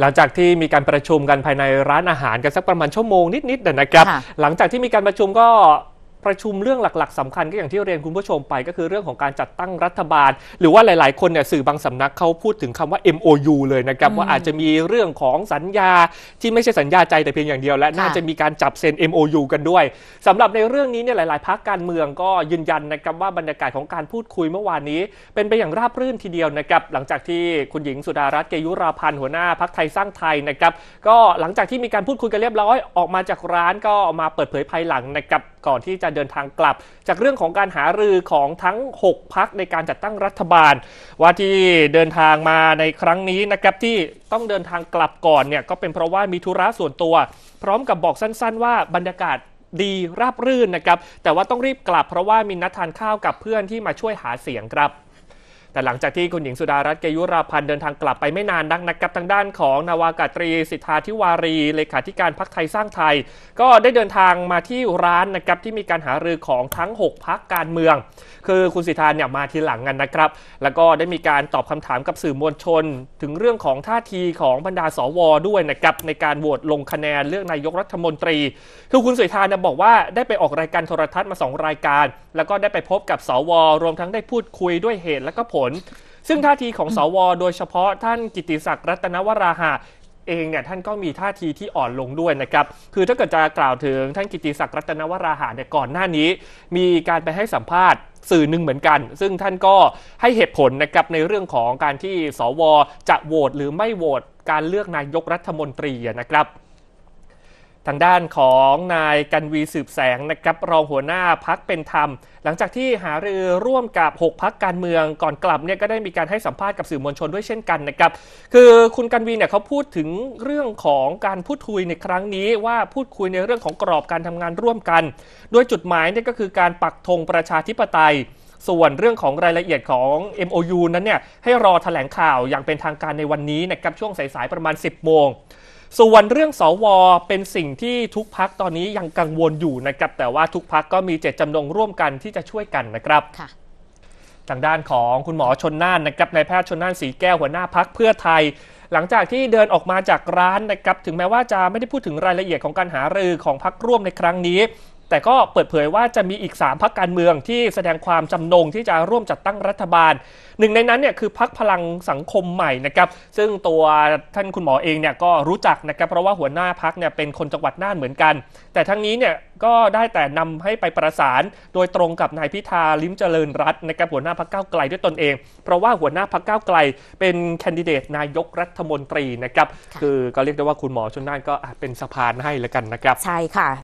หลังจากที่มีการประชุมกันภายในร้านอาหารกัน สักประมาณชั่วโมงนิดๆนะครับ หลังจากที่มีการประชุมก็ประชุมเรื่องหลักๆสำคัญก็อย่างที่เรียนคุณผู้ชมไป ก็คือเรื่องของการจัดตั้งรัฐบาล หรือว่าหลายๆคนเนี่ยสื่อบางสำนักเขาพูดถึงคำว่า MOU เลยนะครับว่าอาจจะมีเรื่องของสัญญาที่ไม่ใช่สัญญาใจแต่เพียงอย่างเดียวและน่าจะมีการจับเซ็น MOU กันด้วย สำหรับในเรื่องนี้เนี่ยหลาย ๆพักการเมืองก็ยืนยันนะครับว่าบรรยากาศของการพูดคุยเมื่อวานนี้ เป็นไปอย่างราบรื่นทีเดียวนะครับหลังจากที่คุณหญิงสุดารัตน์เกยุราพันธ์หัวหน้าพักไทยสร้างไทยนะครับก็หลังจากที่มีการพูดคุยกันเรียบร้อยออกมาจากร้านก็มาเปิดเผยภายหลังนะครับก่อนที่จะเดินทางกลับ จากเรื่องของการหารือของทั้ง 6 พักในการจัดตั้งรัฐบาล ว่าที่เดินทางมาในครั้งนี้นะครับที่ต้องเดินทางกลับก่อนเนี่ยก็เป็นเพราะว่ามีธุระส่วนตัว พร้อมกับบอกสั้นๆว่าบรรยากาศดีราบรื่นนะครับแต่ว่าต้องรีบกลับเพราะว่ามีนัดทานข้าวกับเพื่อนที่มาช่วยหาเสียงครับแต่หลังจากที่คุณหญิงสุดารัตน์เกยุราพันธ์เดินทางกลับไปไม่นานนักนะครับทางด้านของนาวากาตรีสิทธาธิวารีเลขาธิการพักไทยสร้างไทย ก็ได้เดินทางมาที่ร้านนะครับที่มีการหารือของทั้ง6พักการเมือง คือคุณสิทธาเนี่ยมาทีหลังกันนะครับ แล้วก็ได้มีการตอบคำถามกับสื่อมวลชน ถึงเรื่องของท่าทีของบรรดาสวด้วยนะครับในการโหวตลงคะแนนเลือกนายกรัฐมนตรี คือคุณสิทธาเนี่ยบอกว่าได้ไปออกรายการโทรทัศน์มา2รายการ แล้วก็ได้ไปพบกับสวรวมทั้งได้พูดคุยด้วยเหตุและก็ผลลซึ่งท่าทีของสวโดยเฉพาะท่านกิติศักดิ์รัตนวราหะ เองเนี่ย ท่านก็มีท่าทีที่อ่อนลงด้วยนะครับ คือถ้าเกิดจะกล่าวถึงท่านกิติศักดิ์รัตนวราหะเนี่ยก่อนหน้านี้ มีการไปให้สัมภาษณ์สื่อหนึ่งเหมือนกัน ซึ่งท่านก็ให้เหตุผลนะครับในเรื่องของการที่สวจะโหวตหรือไม่โหวตการเลือกนายกรัฐมนตรีนะครับทางด้านของนายกันวีสืบแสงนะครับรองหัวหน้าพักเป็นธรรม หลังจากที่หารือร่วมกับ 6พักการเมืองก่อนกลับเนี่ยก็ได้มีการให้สัมภาษณ์กับสื่อมวลชนด้วยเช่นกันนะครับคือคุณกันวีเนี่ยเขาพูดถึงเรื่องของการพูดคุยในครั้งนี้ ว่าพูดคุยในเรื่องของกรอบการทำงานร่วมกัน โดยจุดหมายเนี่ยก็คือการปักธงประชาธิปไตย ส่วนเรื่องของรายละเอียดของ MOU นั้นเนี่ยให้รอถแถลงข่าวอย่างเป็นทางการในวันนี้นะครับช่วงสายๆประมาณ10โมงส่วนเรื่องสวเป็นสิ่งที่ทุกพักตอนนี้ยังกังวลอยู่นะครับ แต่ว่าทุกพักก็มีเจตจำนงร่วมกันที่จะช่วยกันนะครับทางด้านของคุณหมอชนน่านนะครับนายแพทย์ชนน่านสีแก้ว หัวหน้าพักเพื่อไทย หลังจากที่เดินออกมาจากร้านนะครับ ถึงแม้ว่าจะไม่ได้พูดถึงรายละเอียดของการหารือของพักร่วมในครั้งนี้แต่ก็เปิดเผยว่าจะมีอีก 3พักการเมืองที่แสดงความจำนงที่จะร่วมจัดตั้งรัฐบาล หนึ่งในนั้นเนี่ยคือพักพลังสังคมใหม่นะครับ ซึ่งตัวท่านคุณหมอเองเนี่ยก็รู้จักนะครับเพราะว่าหัวหน้าพักเนี่ยเป็นคนจังหวัดน่านเหมือนกัน แต่ทั้งนี้เนี่ยก็ได้แต่นำให้ไปประสานโดยตรงกับนายพิธาลิ้มเจริญรัตน์นะครับหัวหน้าพักเก้าไกลด้วยตนเอง เพราะว่าหัวหน้าพักเก้าไกลเป็นแคนดิเดตนายกรัฐมนตรีนะครับคือก็เรียกได้ว่าคุณหมอชนน่านก็เป็นสะพานให้แล้วกันนะครับ ใช่ค่ะ